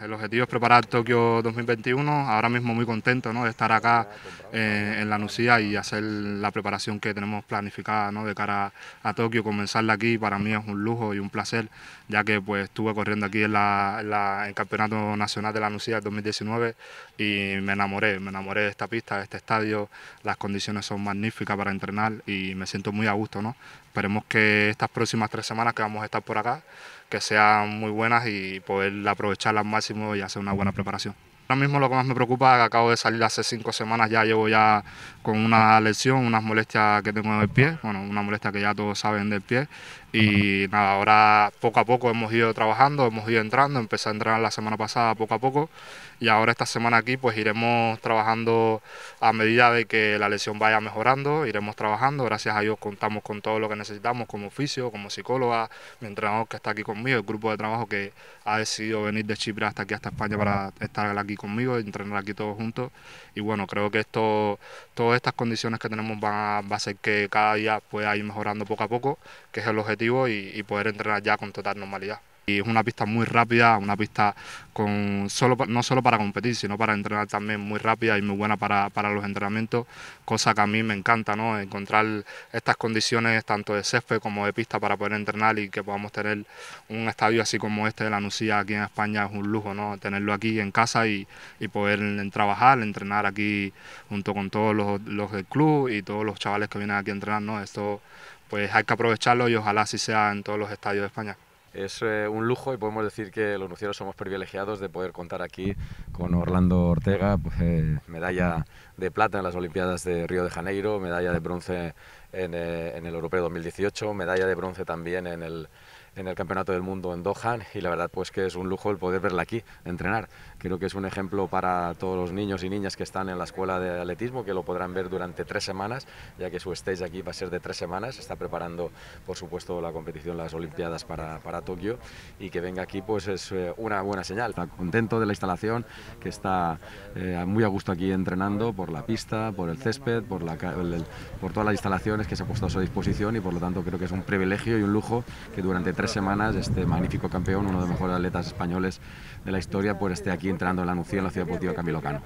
El objetivo es preparar Tokio 2021, ahora mismo muy contento ¿no? de estar acá eh, en la Nucía y hacer la preparación que tenemos planificada ¿no? de cara a, Tokio, comenzarla aquí para mí es un lujo y un placer, ya que pues estuve corriendo aquí en, el Campeonato Nacional de la Nucía 2019 y me enamoré, me enamoré de esta pista, de este estadio, las condiciones son magníficas para entrenar y me siento muy a gusto. ¿no? Esperemos que estas próximas tres semanas que vamos a estar por acá, que sean muy buenas y poder aprovecharlas más y hacer una buena preparación. Ahora mismo lo que más me preocupa es que acabo de salir hace cinco semanas, ya llevo ya con una lesión, unas molestias que tengo en el pie, bueno, una molestia que ya todos saben del pie. Y nada, ahora poco a poco hemos ido trabajando, hemos ido entrando, empecé a entrar la semana pasada poco a poco y ahora esta semana aquí pues iremos trabajando a medida de que la lesión vaya mejorando, iremos trabajando, gracias a Dios contamos con todo lo que necesitamos como oficio, como psicóloga, mi entrenador que está aquí conmigo, el grupo de trabajo que ha decidido venir de Chipre hasta aquí, hasta España, para estar aquí conmigo, y entrenar aquí todos juntos. Y bueno, creo que esto, todas estas condiciones que tenemos van a, va que cada día pueda ir mejorando poco a poco, que es el objetivo, y poder entrenar ya con total normalidad. Y es una pista muy rápida, una pista con solo, no solo para competir, sino para entrenar también muy rápida y muy buena para, los entrenamientos, cosa que a mí me encanta, ¿no? encontrar estas condiciones tanto de césped como de pista para poder entrenar y que podamos tener un estadio así como este de la Nucía aquí en España es un lujo, ¿no? tenerlo aquí en casa y, poder trabajar, entrenar aquí junto con todos los, los del club y todos los chavales que vienen aquí a entrenar. Esto pues hay que aprovecharlo y ojalá así sea en todos los estadios de España es eh, un lujo y podemos decir que los nucieros somos privilegiados de poder contar aquí con Orlando Ortega, pues, eh, medalla de plata en las Olimpiadas de Río de Janeiro, medalla de bronce en, eh, en el Europeo 2018, medalla de bronce también en el en el Campeonato del Mundo en Doha y la verdad pues que es un lujo el poder verla aquí, entrenar. Creo que es un ejemplo para todos los niños y niñas que están en la escuela de atletismo, que lo podrán ver durante tres semanas, ya que su stage aquí va a ser de tres semanas, está preparando por supuesto la competición, las Olimpiadas para, para Tokio y que venga aquí pues es eh, una buena señal. Está contento de la instalación, que está eh, muy a gusto aquí entrenando por la pista, por el césped, por, la, por todas las instalaciones que se ha puesto a su disposición y por lo tanto creo que es un privilegio y un lujo que durante tres semanas este magnífico campeón, uno de los mejores atletas españoles de la historia, pues esté aquí entrando en la Nucía en la Ciudad Deportiva Camilo Cano.